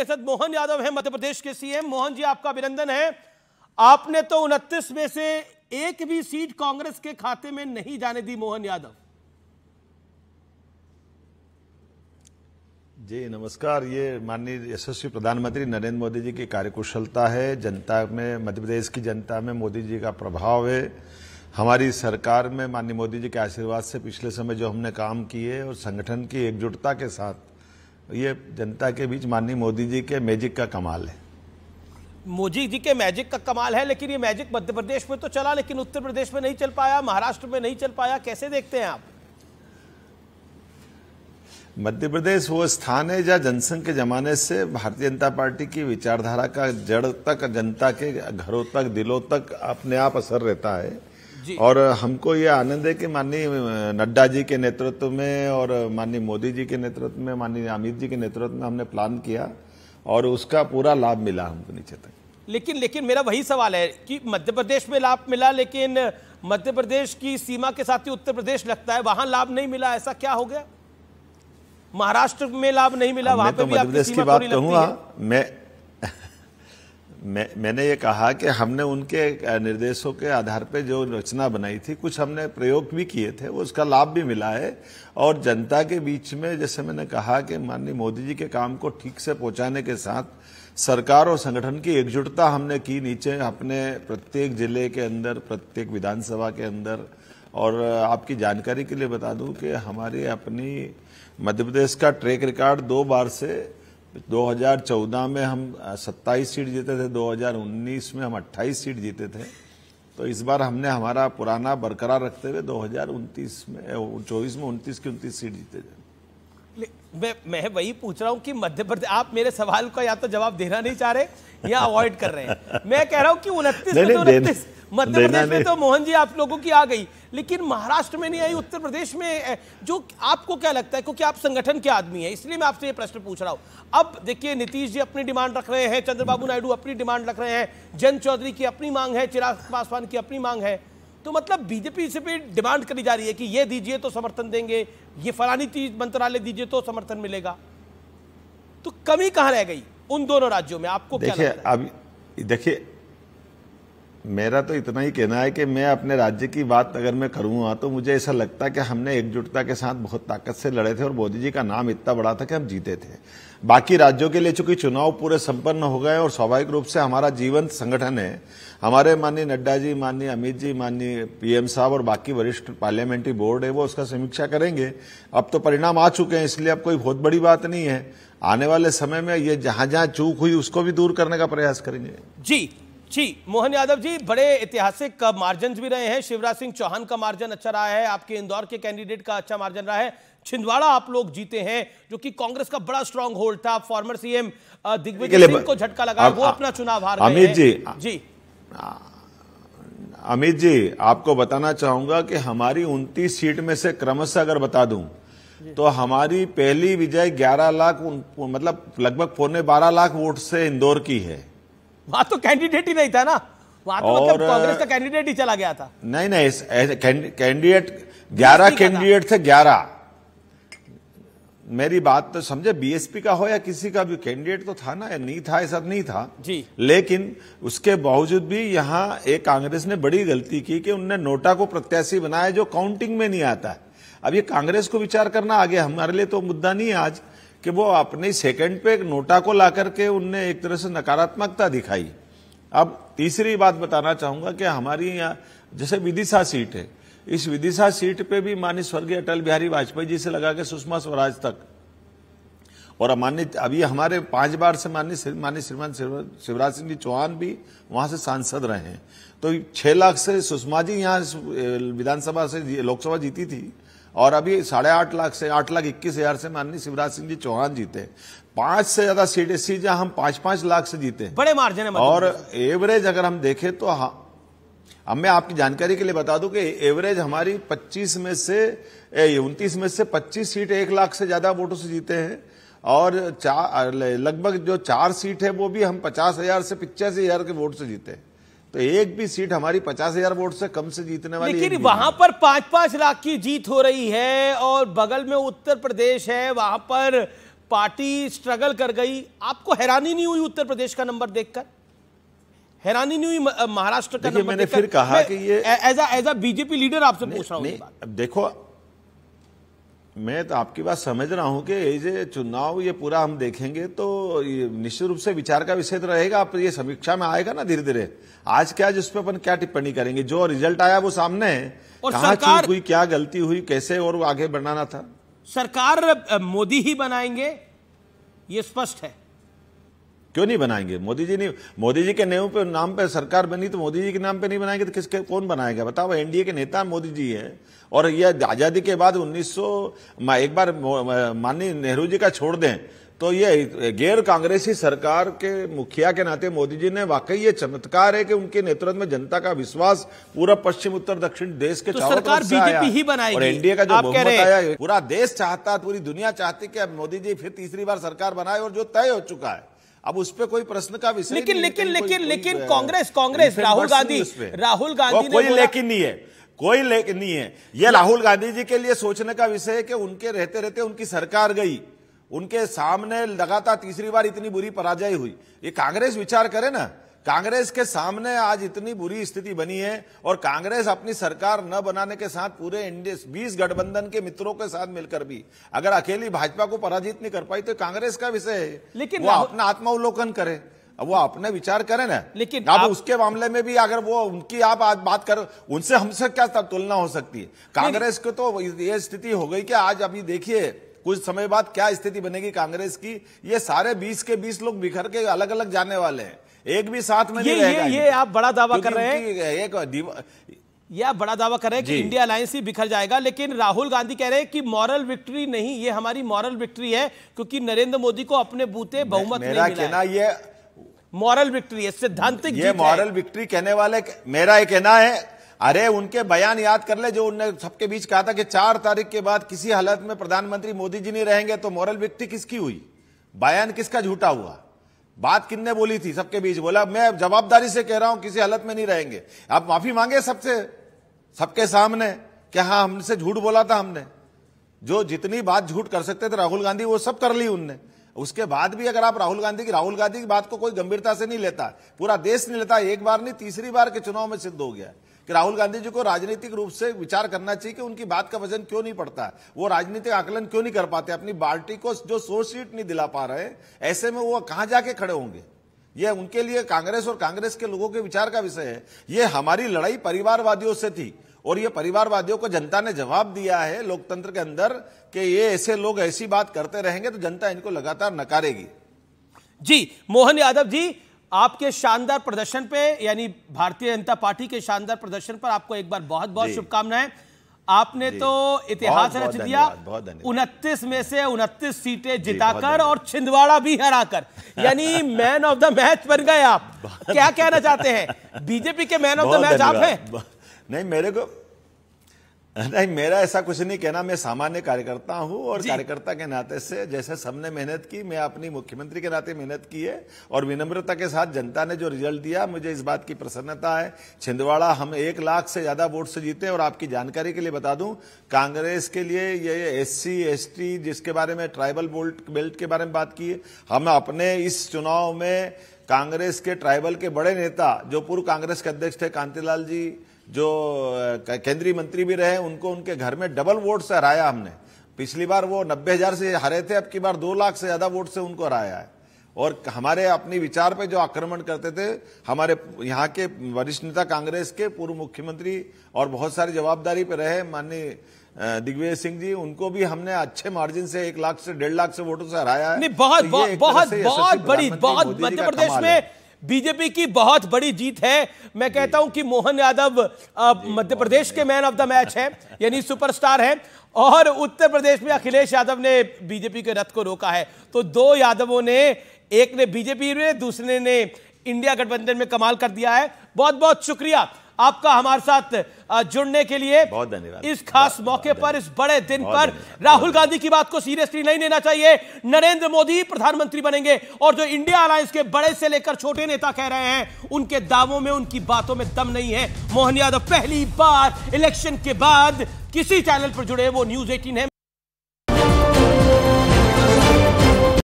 मेरे साथ मोहन यादव हैं मध्य प्रदेश के सीएम मोहन जी आपका अभिनंदन है आपने तो उनतीस में से एक भी सीट कांग्रेस के खाते में नहीं जाने दी मोहन यादव जी नमस्कार ये माननीय यशस्वी प्रधानमंत्री नरेंद्र मोदी जी की कार्यकुशलता है जनता में मध्य प्रदेश की जनता में मोदी जी का प्रभाव है हमारी सरकार में माननीय मोदी जी के आशीर्वाद से पिछले समय जो हमने काम किए और संगठन की एकजुटता के साथ ये जनता के बीच माननीय मोदी जी के मैजिक का कमाल है मोदी जी के मैजिक का कमाल है लेकिन ये मैजिक मध्य प्रदेश में तो चला लेकिन उत्तर प्रदेश में नहीं चल पाया महाराष्ट्र में नहीं चल पाया कैसे देखते हैं आप मध्य प्रदेश वो स्थान है जहाँ जनसंघ के जमाने से भारतीय जनता पार्टी की विचारधारा का जड़ तक जनता के घरों तक दिलों तक अपने आप असर रहता है और हमको ये आनंद है कि माननीय नड्डा जी के नेतृत्व में और माननीय मोदी जी के नेतृत्व में माननीय अमित जी के नेतृत्व में हमने प्लान किया और उसका पूरा लाभ मिला हमको नीचे तक लेकिन लेकिन मेरा वही सवाल है कि मध्य प्रदेश में लाभ मिला लेकिन मध्य प्रदेश की सीमा के साथ ही उत्तर प्रदेश लगता है वहां लाभ नहीं मिला ऐसा क्या हो गया महाराष्ट्र में लाभ नहीं मिला वहां तो मध्य प्रदेश की बात कहूंगा हाँ। मैं मैं मैंने ये कहा कि हमने उनके निर्देशों के आधार पर जो रचना बनाई थी कुछ हमने प्रयोग भी किए थे उसका लाभ भी मिला है और जनता के बीच में जैसे मैंने कहा कि माननीय मोदी जी के काम को ठीक से पहुंचाने के साथ सरकार और संगठन की एकजुटता हमने की नीचे अपने प्रत्येक जिले के अंदर प्रत्येक विधानसभा के अंदर और आपकी जानकारी के लिए बता दूं कि हमारी अपनी मध्य प्रदेश का ट्रैक रिकॉर्ड दो बार से 2014 में हम 27 सीट जीते थे 2019 में हम 28 सीट जीते थे तो इस बार हमने हमारा पुराना बरकरार रखते हुए 2029 में चौबीस में उनतीस की उनतीस सीट जीते थे मैं मैं वही पूछ रहा हूँ कि मध्य प्रदेश आप मेरे सवाल का या तो जवाब देना नहीं चाह रहे या अवॉइड कर रहे हैं मैं कह रहा हूँ कि उनतीस तो मध्य प्रदेश में तो मोहन जी आप लोगों की आ गई लेकिन महाराष्ट्र में नहीं आई उत्तर प्रदेश में जो आपको क्या लगता है क्योंकि आप संगठन के आदमी हैं इसलिए मैं आपसे ये प्रश्न पूछ रहा हूँ अब देखिए नीतीश जी अपनी डिमांड रख रहे हैं चंद्रबाबू नायडू अपनी डिमांड रख रहे हैं जयंत चौधरी की अपनी मांग है चिराग पासवान की अपनी मांग है तो मतलब बीजेपी से भी डिमांड करी जा रही है कि ये दीजिए तो समर्थन देंगे ये फलानी चीज मंत्रालय दीजिए तो समर्थन मिलेगा तो कमी कहाँ रह गई उन दोनों राज्यों में आपको क्या अभी अब देखिए मेरा तो इतना ही कहना है कि मैं अपने राज्य की बात अगर मैं करूँगा हाँ, तो मुझे ऐसा लगता है कि हमने एकजुटता के साथ बहुत ताकत से लड़े थे और मोदी जी का नाम इतना बड़ा था कि हम जीते थे बाकी राज्यों के लिए चूंकि चुनाव पूरे संपन्न हो गए और स्वाभाविक रूप से हमारा जीवन संगठन है हमारे माननीय नड्डा जी माननीय अमित जी माननीय पीएम साहब और बाकी वरिष्ठ पार्लियामेंट्री बोर्ड है वो उसका समीक्षा करेंगे अब तो परिणाम आ चुके हैं इसलिए अब कोई बहुत बड़ी बात नहीं है आने वाले समय में ये जहां जहां चूक हुई उसको भी दूर करने का प्रयास करेंगे जी जी मोहन यादव जी बड़े ऐतिहासिक मार्जिन भी रहे हैं शिवराज सिंह चौहान का मार्जिन अच्छा रहा है आपके इंदौर के कैंडिडेट का अच्छा मार्जिन रहा है छिंदवाड़ा आप लोग जीते हैं जो कि कांग्रेस का बड़ा स्ट्रांग होल्ड था फॉर्मर सीएम दिग्विजय सिंह को झटका लगा वो अपना चुनाव हार अमित जी जी अमित जी आपको बताना चाहूंगा कि हमारी उनतीस सीट में से क्रमश अगर बता दू तो हमारी पहली विजय 11 लाख मतलब लगभग पौने 12 लाख वोट से इंदौर की है वहां तो कैंडिडेट ही नहीं था ना वहां तो मतलब कांग्रेस का कैंडिडेट ही चला गया था नहीं नहीं कैंडिडेट ग्यारह कैंडिडेट थे ग्यारह मेरी बात तो समझे बीएसपी का हो या किसी का भी कैंडिडेट तो था ना या नहीं था ऐसा नहीं था जी लेकिन उसके बावजूद भी यहाँ एक कांग्रेस ने बड़ी गलती की कि उनने नोटा को प्रत्याशी बनाया जो काउंटिंग में नहीं आता अब ये कांग्रेस को विचार करना आगे हमारे लिए तो मुद्दा नहीं है आज कि वो अपने सेकंड पे एक नोटा को लाकर के उनने एक तरह से नकारात्मकता दिखाई अब तीसरी बात बताना चाहूंगा कि हमारी यहाँ जैसे विदिशा सीट है इस विदिशा सीट पे भी मानी स्वर्गीय अटल बिहारी वाजपेयी जी से लगा के सुषमा स्वराज तक और माननीय अभी हमारे पांच बार से माननीय माननीय श्रीमान शिवराज सिंह जी चौहान भी वहां से सांसद रहे हैं तो छह लाख से सुषमा जी यहाँ विधानसभा से लोकसभा जीती थी और अभी साढ़े आठ लाख से आठ लाख इक्कीस हजार से माननीय शिवराज सिंह जी चौहान जीते पांच से ज्यादा सीट ऐसी जहां हम पांच पांच लाख से जीते बड़े मार्जिन है मतलब। और एवरेज अगर हम देखें तो हाँ अब मैं आपकी जानकारी के लिए बता दूं कि एवरेज हमारी 25 में से उनतीस में से 25 सीट एक लाख से ज्यादा वोटों से जीते हैं और चार लगभग जो चार सीट है वो भी हम पचास हजार से पिचासी हजार के वोट से जीते तो एक भी सीट हमारी पचास हजार वोट से कम से जीतने वाली लेकिन वहां पर पांच पांच लाख की जीत हो रही है और बगल में उत्तर प्रदेश है वहां पर पार्टी स्ट्रगल कर गई आपको हैरानी नहीं हुई उत्तर प्रदेश का नंबर देखकर हैरानी नहीं हुई महाराष्ट्र का नंबर मैंने फिर कहा कि ये as as a BJP leader आपसे पूछ रहा हूँ देखो मैं तो आपकी बात समझ रहा हूं कि ये चुनाव ये पूरा हम देखेंगे तो निश्चित रूप से विचार का विषय तो रहेगा आप ये समीक्षा में आएगा ना धीरे धीरे आज क्या जिस पे अपन क्या टिप्पणी करेंगे जो रिजल्ट आया वो सामने है और कहां सरकार... हुई क्या गलती हुई कैसे और आगे बढ़ाना था सरकार मोदी ही बनाएंगे ये स्पष्ट है क्यों नहीं बनाएंगे मोदी जी नहीं मोदी जी के नेम पे नाम पे सरकार बनी तो मोदी जी के नाम पे नहीं बनाएंगे तो किसके कौन बनाएगा बताओ एनडीए के नेता मोदी जी है और यह आज़ादी के बाद 1900 एक बार माननीय नेहरू जी का छोड़ दें तो ये गैर कांग्रेसी सरकार के मुखिया के नाते मोदी जी ने वाकई ये चमत्कार है कि उनके नेतृत्व में जनता का विश्वास पूरा पश्चिम उत्तर दक्षिण देश के तो सरकार बीजेपी ही बनाएगी और एनडीए का जो बताया आया पूरा देश चाहता पूरी दुनिया चाहती कि अब मोदी जी फिर तीसरी बार सरकार बनाए और जो तय हो चुका है अब उस पर कोई प्रश्न का विषय लेकिन लेकिन लेकिन लेकिन कांग्रेस कांग्रेस राहुल गांधी राहुल गांधी कोई लेकिन नहीं है कोई लेकिन नहीं है यह राहुल गांधी जी के लिए सोचने का विषय है कि उनके रहते रहते उनकी सरकार गई उनके सामने लगातार तीसरी बार इतनी बुरी पराजय हुई ये कांग्रेस विचार करे ना कांग्रेस के सामने आज इतनी बुरी स्थिति बनी है और कांग्रेस अपनी सरकार न बनाने के साथ पूरे इंडिया बीस गठबंधन के मित्रों के साथ मिलकर भी अगर अकेली भाजपा को पराजित नहीं कर पाई तो कांग्रेस का विषय है लेकिन वो अपना आत्मावलोकन करे वो अपने विचार करें ना लेकिन अब आप... उसके मामले में भी अगर वो उनकी आप आज बात कर उनसे हमसे क्या तुलना हो सकती है कांग्रेस को तो ये स्थिति हो गई कि आज अभी देखिए कुछ समय बाद क्या स्थिति बनेगी कांग्रेस की ये सारे बीस के बीस लोग बिखर के अलग अलग जाने वाले हैं एक भी साथ में ये ये, ये आप बड़ा दावा कर रहे हैं एक ये आप बड़ा दावा कर रहे हैं कि इंडिया अलायंस ही बिखर जाएगा लेकिन राहुल गांधी कह रहे हैं कि मॉरल विक्ट्री नहीं ये हमारी मॉरल विक्ट्री है क्योंकि नरेंद्र मोदी को अपने बूते बहुमत कहना ये मॉरल विक्ट्री है सिद्धांतिक ये मॉरल विक्ट्री कहने वाले मेरा ये कहना है अरे उनके बयान याद कर ले जो उनने सबके बीच कहा था कि चार तारीख के बाद किसी हालत में प्रधानमंत्री मोदी जी नहीं रहेंगे तो मॉरल विक्ट्री किसकी हुई बयान किसका झूठा हुआ बात किन्ने बोली थी सबके बीच बोला मैं जवाबदारी से कह रहा हूं किसी हालत में नहीं रहेंगे आप माफी मांगे सबसे सबके सामने क्या हाँ हमसे झूठ बोला था हमने जो जितनी बात झूठ कर सकते थे राहुल गांधी वो सब कर ली उनने उसके बाद भी अगर आप राहुल गांधी की राहुल गांधी की बात को कोई गंभीरता से नहीं लेता पूरा देश नहीं लेता एक बार नहीं तीसरी बार के चुनाव में सिद्ध हो गया है कि राहुल गांधी जी को राजनीतिक रूप से विचार करना चाहिए कि उनकी बात का वजन क्यों नहीं पड़ता है वो राजनीतिक आकलन क्यों नहीं कर पाते अपनी पार्टी को जो सोर्स सीट नहीं दिला पा रहे ऐसे में वो कहां जाके खड़े होंगे ये उनके लिए कांग्रेस और कांग्रेस के लोगों के विचार का विषय है ये हमारी लड़ाई परिवारवादियों से थी और ये परिवारवादियों को जनता ने जवाब दिया है लोकतंत्र के अंदर कि ये ऐसे लोग ऐसी बात करते रहेंगे तो जनता इनको लगातार नकारेगी जी मोहन यादव जी आपके शानदार प्रदर्शन पे यानी भारतीय जनता पार्टी के शानदार प्रदर्शन पर आपको एक बार बहुत बहुत शुभकामनाएं आपने तो इतिहास रच दिया उनतीस में से उनतीस सीटें जिताकर और छिंदवाड़ा भी हराकर यानी मैन ऑफ द मैच बन गए आप क्या कहना चाहते हैं बीजेपी के मैन ऑफ द मैच आप हैं नहीं मेरे को नहीं मेरा ऐसा कुछ नहीं कहना मैं सामान्य कार्यकर्ता हूं और कार्यकर्ता के नाते से जैसे सबने मेहनत की मैं अपनी मुख्यमंत्री के नाते मेहनत की है और विनम्रता के साथ जनता ने जो रिजल्ट दिया मुझे इस बात की प्रसन्नता है छिंदवाड़ा हम एक लाख से ज्यादा वोट से जीते और आपकी जानकारी के लिए बता दूं कांग्रेस के लिए ये एस सी जिसके बारे में ट्राइबल बोल्ट बेल्ट के बारे में बात की हम अपने इस चुनाव में कांग्रेस के ट्राइबल के बड़े नेता जो पूर्व कांग्रेस के अध्यक्ष थे कांतिलाल जी जो केंद्रीय मंत्री भी रहे उनको उनके घर में डबल वोट से हराया हमने पिछली बार वो नब्बे हजार से हारे थे अब की बार दो लाख से ज्यादा वोट से उनको हराया है और हमारे अपने विचार पे जो आक्रमण करते थे हमारे यहाँ के वरिष्ठ नेता कांग्रेस के पूर्व मुख्यमंत्री और बहुत सारी जवाबदारी पे रहे माननीय दिग्विजय सिंह जी उनको भी हमने अच्छे मार्जिन से एक लाख से डेढ़ लाख से वोटों से हराया है नहीं बहुत तो बहुत, बहुत बड़ी बहुत मध्य प्रदेश में बीजेपी की बहुत बड़ी जीत है मैं कहता हूं कि मोहन यादव मध्य प्रदेश के मैन ऑफ द मैच है यानी सुपरस्टार है और उत्तर प्रदेश में अखिलेश यादव ने बीजेपी के रथ को रोका है तो दो यादवों ने एक ने बीजेपी में दूसरे ने इंडिया गठबंधन में कमाल कर दिया है बहुत बहुत शुक्रिया आपका हमारे साथ जुड़ने के लिए बहुत धन्यवाद इस खास मौके पर इस बड़े दिन पर राहुल गांधी की बात को सीरियसली नहीं लेना चाहिए नरेंद्र मोदी प्रधानमंत्री बनेंगे और जो इंडिया अलायंस के बड़े से लेकर छोटे नेता कह रहे हैं उनके दावों में उनकी बातों में दम नहीं है मोहन यादव पहली बार इलेक्शन के बाद किसी चैनल पर जुड़े वो न्यूज एटीन है